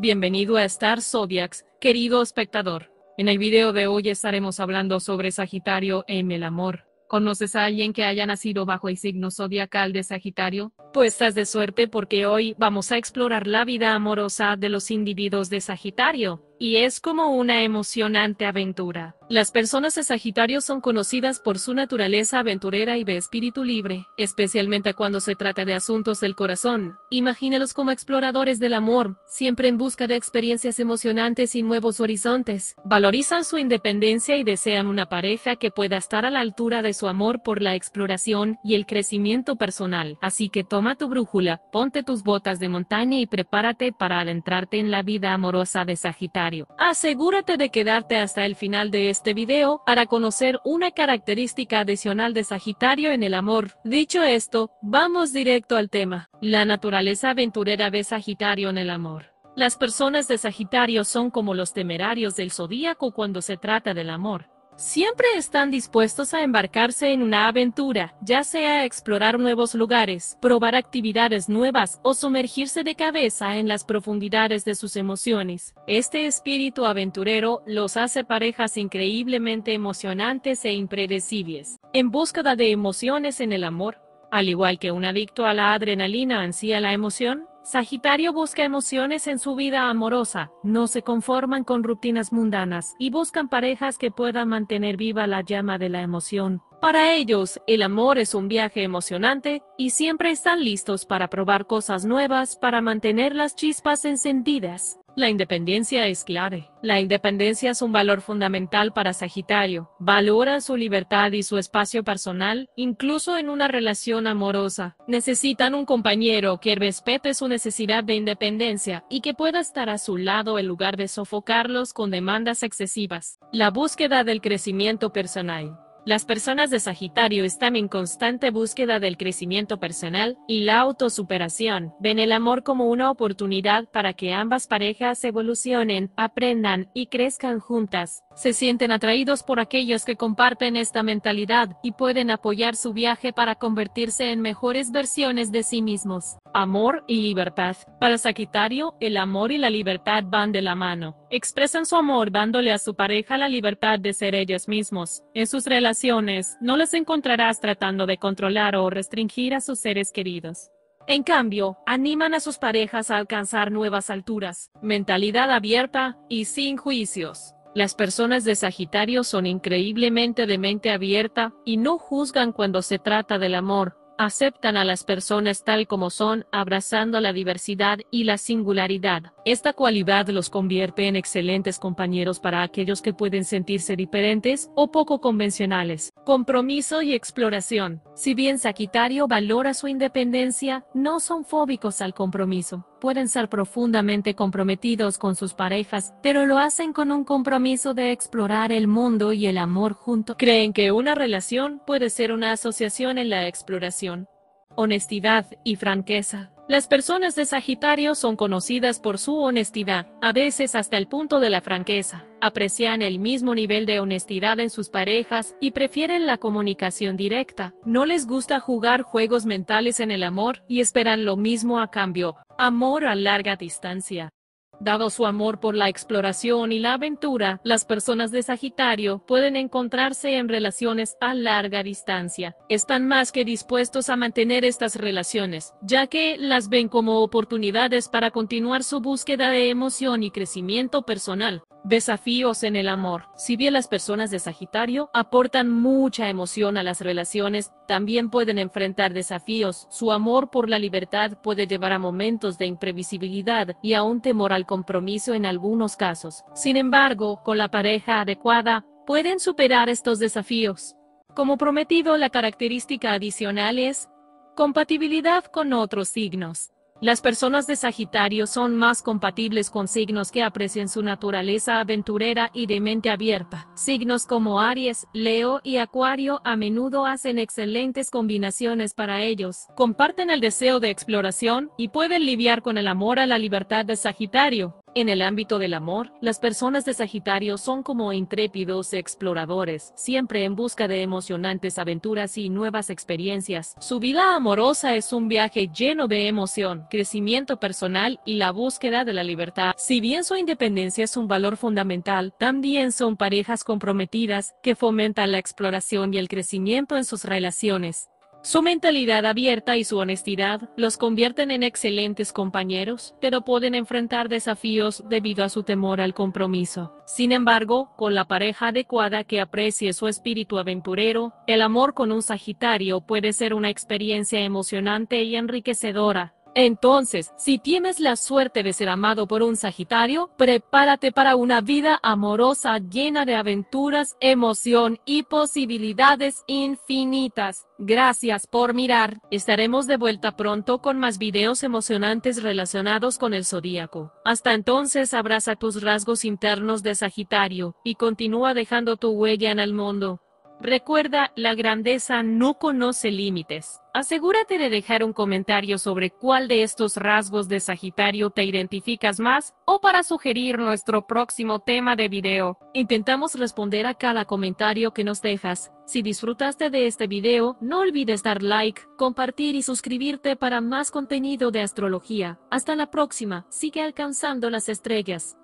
Bienvenido a Star Zodiacs, querido espectador. En el video de hoy estaremos hablando sobre Sagitario en el amor. ¿Conoces a alguien que haya nacido bajo el signo zodiacal de Sagitario? Pues estás de suerte porque hoy vamos a explorar la vida amorosa de los individuos de Sagitario y es como una emocionante aventura. Las personas de Sagitario son conocidas por su naturaleza aventurera y de espíritu libre, especialmente cuando se trata de asuntos del corazón. Imagínelos como exploradores del amor, siempre en busca de experiencias emocionantes y nuevos horizontes. Valorizan su independencia y desean una pareja que pueda estar a la altura de su amor por la exploración y el crecimiento personal. Así que toma tu brújula, ponte tus botas de montaña y prepárate para adentrarte en la vida amorosa de Sagitario. Asegúrate de quedarte hasta el final de este video para conocer una característica adicional de Sagitario en el amor. Dicho esto, vamos directo al tema. La naturaleza aventurera de Sagitario en el amor. Las personas de Sagitario son como los temerarios del zodíaco cuando se trata del amor Siempre están dispuestos a embarcarse en una aventura, ya sea explorar nuevos lugares, probar actividades nuevas o sumergirse de cabeza en las profundidades de sus emociones. Este espíritu aventurero los hace parejas increíblemente emocionantes e impredecibles, en búsqueda de emociones en el amor. Al igual que un adicto a la adrenalina ansía la emoción, Sagitario busca emociones en su vida amorosa, no se conforman con rutinas mundanas y buscan parejas que puedan mantener viva la llama de la emoción. Para ellos, el amor es un viaje emocionante y siempre están listos para probar cosas nuevas para mantener las chispas encendidas. La independencia es clave. La independencia es un valor fundamental para Sagitario. Valoran su libertad y su espacio personal, incluso en una relación amorosa. Necesitan un compañero que respete su necesidad de independencia y que pueda estar a su lado en lugar de sofocarlos con demandas excesivas. La búsqueda del crecimiento personal. Las personas de Sagitario están en constante búsqueda del crecimiento personal y la autosuperación. Ven el amor como una oportunidad para que ambas parejas evolucionen, aprendan y crezcan juntas. Se sienten atraídos por aquellos que comparten esta mentalidad y pueden apoyar su viaje para convertirse en mejores versiones de sí mismos. Amor y libertad. Para Sagitario, el amor y la libertad van de la mano. Expresan su amor dándole a su pareja la libertad de ser ellos mismos. En sus relaciones, no les encontrarás tratando de controlar o restringir a sus seres queridos. En cambio, animan a sus parejas a alcanzar nuevas alturas, mentalidad abierta y sin juicios. Las personas de Sagitario son increíblemente de mente abierta y no juzgan cuando se trata del amor, aceptan a las personas tal como son, abrazando la diversidad y la singularidad. Esta cualidad los convierte en excelentes compañeros para aquellos que pueden sentirse diferentes o poco convencionales. Compromiso y exploración. Si bien Sagitario valora su independencia, no son fóbicos al compromiso. Pueden ser profundamente comprometidos con sus parejas, pero lo hacen con un compromiso de explorar el mundo y el amor juntos. Creen que una relación puede ser una asociación en la exploración. Honestidad y franqueza. Las personas de Sagitario son conocidas por su honestidad, a veces hasta el punto de la franqueza, aprecian el mismo nivel de honestidad en sus parejas y prefieren la comunicación directa, no les gusta jugar juegos mentales en el amor y esperan lo mismo a cambio, amor a larga distancia. Dado su amor por la exploración y la aventura, las personas de Sagitario pueden encontrarse en relaciones a larga distancia. Están más que dispuestos a mantener estas relaciones, ya que las ven como oportunidades para continuar su búsqueda de emoción y crecimiento personal. Desafíos en el amor. Si bien las personas de Sagitario aportan mucha emoción a las relaciones, también pueden enfrentar desafíos. Su amor por la libertad puede llevar a momentos de imprevisibilidad y a un temor al compromiso en algunos casos. Sin embargo, con la pareja adecuada, pueden superar estos desafíos. Como prometido, la característica adicional es compatibilidad con otros signos. Las personas de Sagitario son más compatibles con signos que aprecien su naturaleza aventurera y de mente abierta. Signos como Aries, Leo y Acuario a menudo hacen excelentes combinaciones para ellos. Comparten el deseo de exploración y pueden lidiar con el amor a la libertad de Sagitario. En el ámbito del amor, las personas de Sagitario son como intrépidos exploradores, siempre en busca de emocionantes aventuras y nuevas experiencias. Su vida amorosa es un viaje lleno de emoción, crecimiento personal y la búsqueda de la libertad. Si bien su independencia es un valor fundamental, también son parejas comprometidas que fomentan la exploración y el crecimiento en sus relaciones. Su mentalidad abierta y su honestidad los convierten en excelentes compañeros, pero pueden enfrentar desafíos debido a su temor al compromiso. Sin embargo, con la pareja adecuada que aprecie su espíritu aventurero, el amor con un Sagitario puede ser una experiencia emocionante y enriquecedora, entonces, si tienes la suerte de ser amado por un Sagitario, prepárate para una vida amorosa llena de aventuras, emoción y posibilidades infinitas. Gracias por mirar. Estaremos de vuelta pronto con más videos emocionantes relacionados con el zodíaco. Hasta entonces abraza tus rasgos internos de Sagitario y continúa dejando tu huella en el mundo. Recuerda, la grandeza no conoce límites. Asegúrate de dejar un comentario sobre cuál de estos rasgos de Sagitario te identificas más o para sugerir nuestro próximo tema de video. Intentamos responder a cada comentario que nos dejas. Si disfrutaste de este video, no olvides dar like, compartir y suscribirte para más contenido de astrología. Hasta la próxima, sigue alcanzando las estrellas.